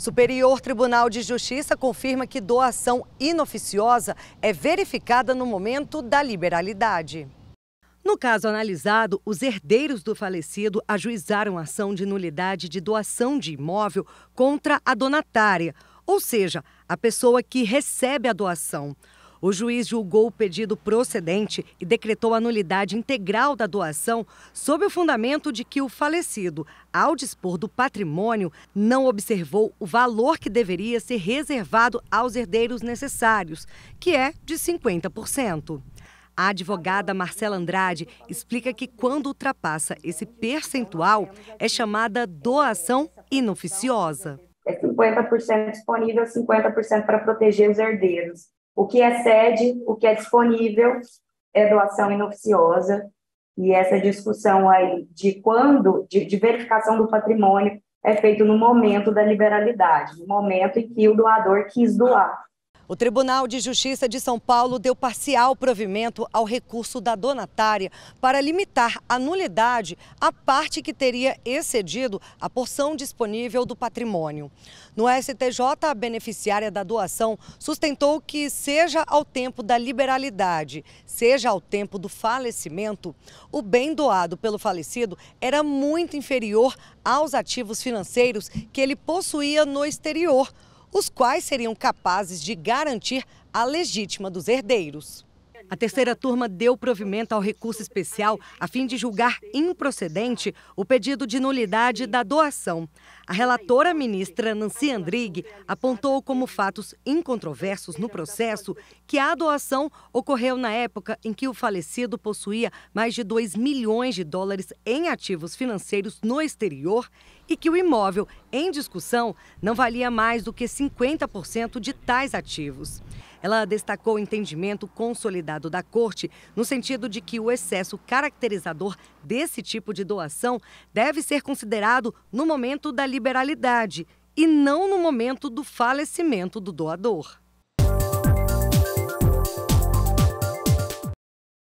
Superior Tribunal de Justiça confirma que doação inoficiosa é verificada no momento da liberalidade. No caso analisado, os herdeiros do falecido ajuizaram ação de nulidade de doação de imóvel contra a donatária, ou seja, a pessoa que recebe a doação. O juiz julgou o pedido procedente e decretou a nulidade integral da doação sob o fundamento de que o falecido, ao dispor do patrimônio, não observou o valor que deveria ser reservado aos herdeiros necessários, que é de 50%. A advogada Marcela Andrade explica que quando ultrapassa esse percentual, é chamada doação inoficiosa. É 50% disponível, 50% para proteger os herdeiros. O que é sede, o que é disponível, é doação inoficiosa. E essa discussão aí de quando, de, de verificação do patrimônio, é feito no momento da liberalidade, no momento em que o doador quis doar. O Tribunal de Justiça de São Paulo deu parcial provimento ao recurso da donatária para limitar a nulidade à parte que teria excedido a porção disponível do patrimônio. No STJ, a beneficiária da doação sustentou que, seja ao tempo da liberalidade, seja ao tempo do falecimento, o bem doado pelo falecido era muito inferior aos ativos financeiros que ele possuía no exterior os quais seriam capazes de garantir a legítima dos herdeiros. A terceira turma deu provimento ao recurso especial a fim de julgar improcedente o pedido de nulidade da doação. A relatora ministra Nancy Andrighi apontou como fatos incontroversos no processo que a doação ocorreu na época em que o falecido possuía mais de 2 milhões de dólares em ativos financeiros no exterior e que o imóvel em discussão não valia mais do que 50% de tais ativos. Ela destacou o entendimento consolidado da Corte no sentido de que o excesso caracterizador desse tipo de doação deve ser considerado no momento da liberalidade e não no momento do falecimento do doador.